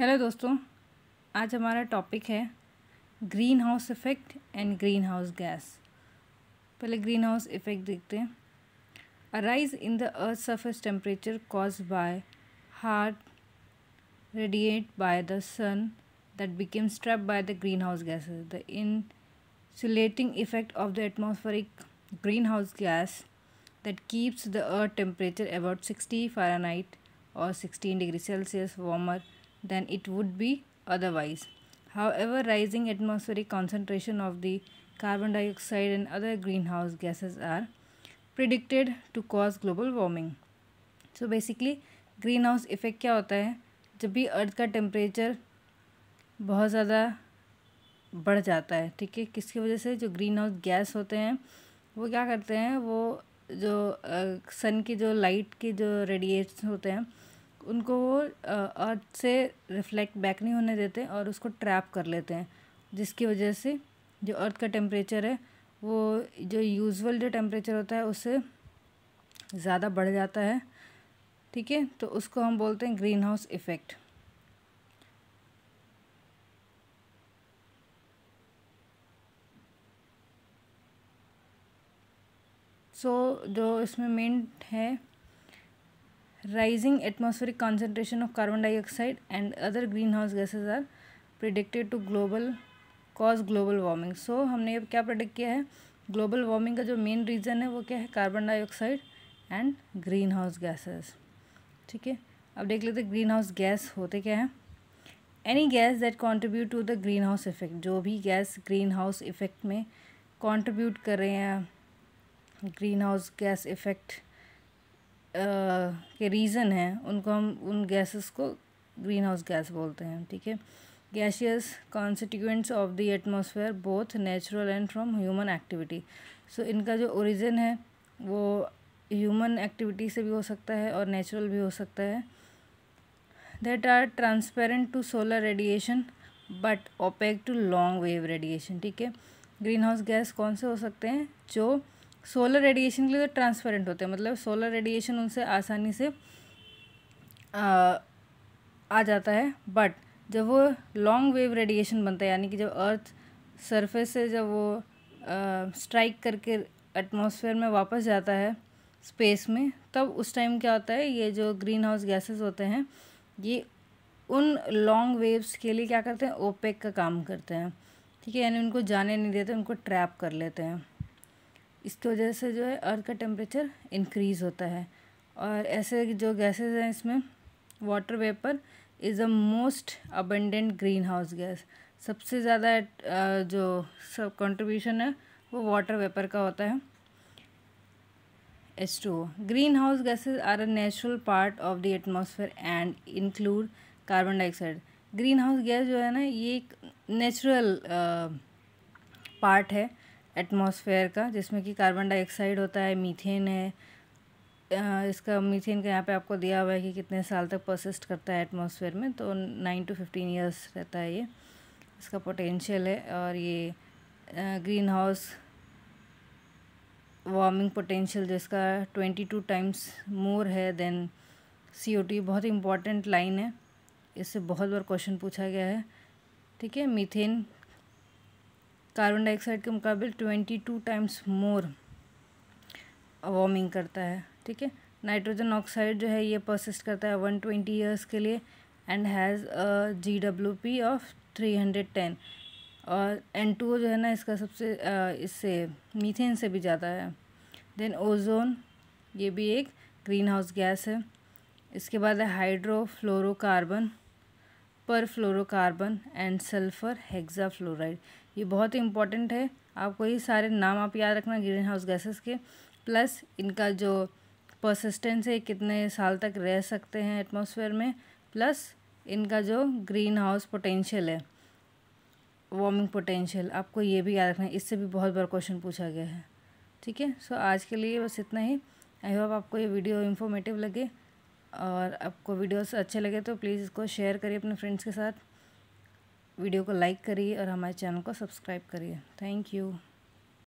Hello दोस्तों आज हमारा टॉपिक है green house effect and green house gas पहले ग्रीन हाउस इफ़ेक्ट देखते हैं arise in the earth surface temperature cause by heat radiate by the sun that becomes trap by the green house gases the insulating effect of the atmospheric green house gas that keeps the earth temperature about sixty Fahrenheit और sixteen degree Celsius warmer than it would be otherwise. However, rising atmospheric concentration of the carbon dioxide and other greenhouse gases are predicted to cause global warming. So basically greenhouse effect kya hota hai jab bhi earth ka temperature bahut zyada बढ़ जाता है ठीक है किसकी वजह से जो green house gas होते हैं वो क्या करते हैं वो जो सन की जो लाइट के जो रेडिएट्स होते हैं उनको वो अर्थ से रिफ्लेक्ट बैक नहीं होने देते और उसको ट्रैप कर लेते हैं जिसकी वजह से जो अर्थ का टेम्परेचर है वो जो यूजुअल जो टेम्परेचर होता है उससे ज़्यादा बढ़ जाता है ठीक है तो उसको हम बोलते हैं green house effect so so, जो इसमें मेन है Rising atmospheric concentration of carbon dioxide and other greenhouse gases are predicted to global cause global warming. So so, हमने ये क्या predict किया है ग्लोबल वार्मिंग का जो मेन रीज़न है वो क्या है carbon dioxide and green house gases ठीक है अब देख लेते हैं ग्रीन हाउस गैस होते क्या हैं any gas that contribute to the green house effect जो भी गैस ग्रीन हाउस इफेक्ट में कंट्रीब्यूट कर रहे हैं ग्रीन हाउस गैस इफेक्ट के रीज़न हैं उनको हम उन गैसेस को ग्रीन हाउस गैस बोलते हैं ठीक है gaseous constituents of the atmosphere both natural and from human activity so इनका जो ओरिजिन है वो ह्यूमन एक्टिविटी से भी हो सकता है और नेचुरल भी हो सकता है that are transparent to solar radiation but opaque to long wave radiation ठीक है ग्रीन हाउस गैस कौन से हो सकते हैं जो सोलर रेडिएशन के लिए तो ट्रांसपेरेंट होते हैं मतलब सोलर रेडिएशन उनसे आसानी से आ, आ जाता है बट जब वो लॉन्ग वेव रेडिएशन बनता है यानी कि जब अर्थ सरफेस से जब वो स्ट्राइक करके एटमॉस्फेयर में वापस जाता है स्पेस में तब उस टाइम क्या होता है ये जो ग्रीन हाउस गैसेस होते हैं ये उन लॉन्ग वेव्स के लिए क्या करते हैं ओपेक का काम करते हैं ठीक है यानी उनको जाने नहीं देते उनको ट्रैप कर लेते हैं इसकी वजह से जो है अर्थ का टेम्परेचर इंक्रीज़ होता है और ऐसे जो गैसेज हैं इसमें water vapour is the most abundant green house gas सबसे ज़्यादा जो सब कंट्रीब्यूशन है वो वाटर वेपर का होता है H two green house gases are a natural part of the atmosphere and include carbon dioxide green house gas जो है ना ये एक नेचुरल पार्ट है एटमॉस्फेयर का जिसमें कि कार्बन डाइऑक्साइड होता है मीथेन है इसका मीथेन का यहाँ पे आपको दिया हुआ है कि कितने साल तक परसिस्ट करता है एटमॉस्फेयर में तो नाइन टू फिफ्टीन ईयर्स रहता है ये इसका पोटेंशियल है और ये ग्रीन हाउस वार्मिंग पोटेंशियल जिसका ट्वेंटी टू टाइम्स मोर है देन सी ओ टी बहुत इंपॉर्टेंट लाइन है इससे बहुत बार क्वेश्चन पूछा गया है ठीक है मीथेन कार्बन डाइऑक्साइड के मुकाबले twenty two times more warming करता है ठीक है नाइट्रोजन ऑक्साइड जो है ये परसिस्ट करता है वन ट्वेंटी ईयर्स के लिए and has G W P of three hundred ten और एन टू जो है ना इसका सबसे uh, इससे मीथेन से भी ज़्यादा है देन ओजोन ये भी एक ग्रीन हाउस गैस है इसके बाद है हाइड्रोफ्लोरोकार्बन पर फ्लोरोकार्बन एंड सल्फर हेक्साफ्लोराइड ये बहुत ही इंपॉर्टेंट है आपको ये सारे नाम आप याद रखना ग्रीन हाउस गैसेस के प्लस इनका जो परसिस्टेंस है कितने साल तक रह सकते हैं एटमॉस्फेयर में प्लस इनका जो ग्रीन हाउस पोटेंशियल है वार्मिंग पोटेंशियल आपको ये भी याद रखना है इससे भी बहुत बार क्वेश्चन पूछा गया है ठीक है सो आज के लिए बस इतना ही आई होप आपको ये वीडियो इन्फॉर्मेटिव लगे और आपको वीडियोस अच्छे लगे तो प्लीज़ इसको शेयर करिए अपने फ्रेंड्स के साथ वीडियो को लाइक करिए और हमारे चैनल को सब्सक्राइब करिए थैंक यू